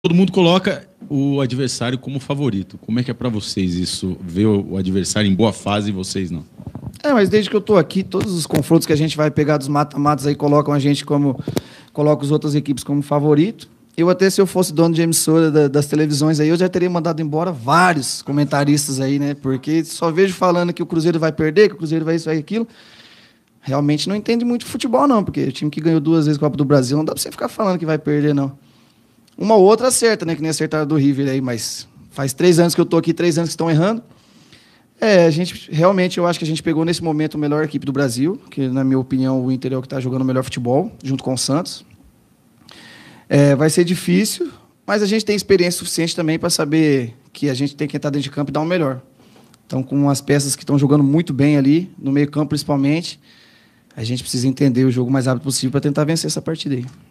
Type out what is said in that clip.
todo mundo coloca o adversário como favorito. Como é que é para vocês isso? Ver o adversário em boa fase e vocês não? É, mas desde que eu estou aqui, todos os confrontos que a gente vai pegar dos mata-matas aí colocam a gente como. colocam as outras equipes como favorito. Eu até, se eu fosse dono de emissora da, das televisões aí, eu já teria mandado embora vários comentaristas aí, né? Porque só vejo falando que o Cruzeiro vai perder, que o Cruzeiro vai isso, vai aquilo. Realmente não entende muito futebol, não, porque o time que ganhou duas vezes o Copa do Brasil, não dá para você ficar falando que vai perder, não. Uma outra acerta, né? Que nem acertaram do River aí, mas faz três anos que eu tô aqui, três anos que estão errando. É, a gente realmente eu acho que a gente pegou nesse momento a melhor equipe do Brasil, que na minha opinião o Inter é o que está jogando o melhor futebol, junto com o Santos. É, vai ser difícil, mas a gente tem experiência suficiente também para saber que a gente tem que entrar dentro de campo e dar o um melhor. Então, com as peças que estão jogando muito bem ali, no meio-campo principalmente, a gente precisa entender o jogo o mais rápido possível para tentar vencer essa partida aí.